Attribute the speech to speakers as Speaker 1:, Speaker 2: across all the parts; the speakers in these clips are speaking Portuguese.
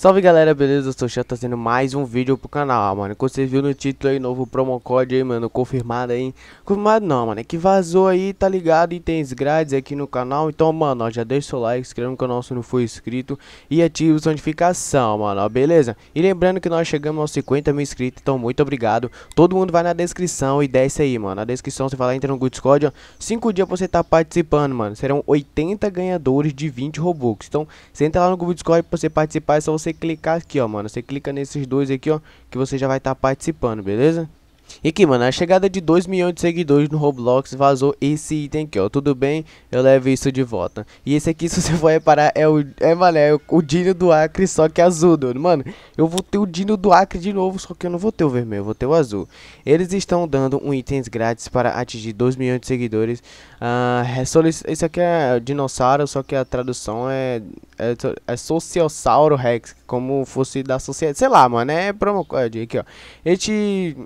Speaker 1: Salve galera, beleza? Eu sou o Xan, trazendo tá sendo mais um vídeo pro canal, mano. Como vocês viram no título aí, novo promo code aí, mano, confirmado aí. Confirmado não, mano, é que vazou aí, tá ligado? E tem grades aqui no canal. Então, mano, ó, já deixa o seu like, se inscreva no canal se não for inscrito e ativa a notificação, mano, ó, beleza? E lembrando que nós chegamos aos 50 mil inscritos, então muito obrigado. Todo mundo vai na descrição e desce aí, mano. Na descrição você vai lá, entra no Good Squad ó. 5 dias pra você tá participando, mano. Serão 80 ganhadores de 20 Robux. Então, você entra lá no Good Squad pra você participar, é só você você clicar aqui, ó, mano. Você clica nesses dois aqui, ó, que você já vai estar tá participando, beleza? E aqui, mano, a chegada de 2 milhões de seguidores no Roblox vazou esse item aqui, ó. Tudo bem, eu levo isso de volta. E esse aqui, se você for reparar, é o, é, mano, é o, Dino do Acre, só que azul, mano. Mano, eu vou ter o Dino do Acre de novo, só que eu não vou ter o vermelho, eu vou ter o azul. Eles estão dando um itens grátis para atingir 2 milhões de seguidores. Ah, é solic... Isso aqui é dinossauro, só que a tradução é... É, é Sociossauro Rex, como fosse da sociedade. Sei lá, mano, é promo code aqui, ó. Este...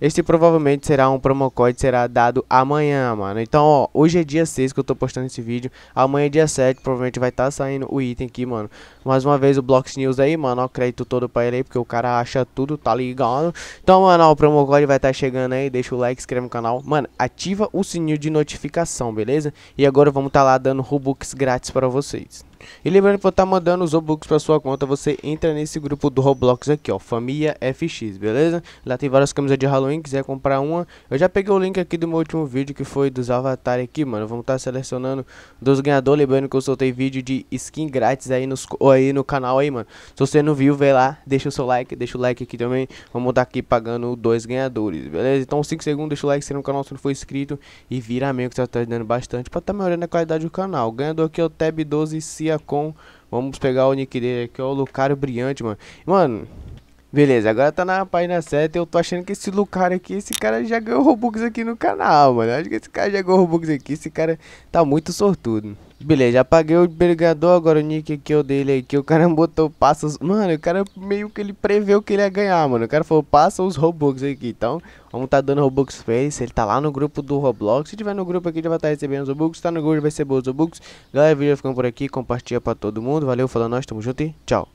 Speaker 1: Este provavelmente será um promo code, será dado amanhã, mano. Então, ó, hoje é dia 6 que eu tô postando esse vídeo. Amanhã é dia 7, provavelmente vai estar tá saindo o item aqui, mano. Mais uma vez o Blocks News aí, mano, ó, crédito todo pra ele aí, porque o cara acha tudo, tá ligado? Então, mano, ó, o promo code vai estar tá chegando aí, deixa o like, inscreve no canal. Mano, ativa o sininho de notificação, beleza? E agora vamos tá lá dando Robux grátis pra vocês. E lembrando que vou estar tá mandando os Obux pra sua conta, você entra nesse grupo do Roblox aqui, ó, Família FX, beleza? Lá tem várias camisas de Halloween, quiser comprar uma, eu já peguei o link aqui do meu último vídeo, que foi dos avatar aqui, mano. Vamos estar tá selecionando dos ganhadores, lembrando que eu soltei vídeo de skin grátis aí, nos, aí no canal aí, mano. Se você não viu, vê lá, deixa o seu like, deixa o like aqui também, vamos estar tá aqui pagando dois ganhadores, beleza? Então 5 segundos, deixa o like se no canal se não for inscrito e vira amigo que tá ajudando bastante pra estar melhorando a qualidade do canal. O ganhador aqui é o Tab12C com. Vamos pegar o nick dele aqui, é o Lucário Brilhante, mano. Mano, Beleza, agora tá na página 7 Eu tô achando que esse Lucario aqui, esse cara já ganhou Robux aqui no canal, mano. Acho que esse cara já ganhou Robux aqui. Esse cara tá muito sortudo. Beleza, apaguei o brigador, agora o nick aqui, o dele aqui, o cara botou passos. Mano, o cara meio que ele preveu que ele ia ganhar, mano. O cara falou, passa os Robux aqui. Então, vamos tá dando Robux Face ele. tá lá no grupo do Roblox, se tiver no grupo aqui, ele vai estar tá recebendo os Robux. Se tá no grupo, vai receber os Robux. Galera, o vídeo ficando por aqui. Compartilha pra todo mundo. Valeu, falando nós, tamo junto e tchau.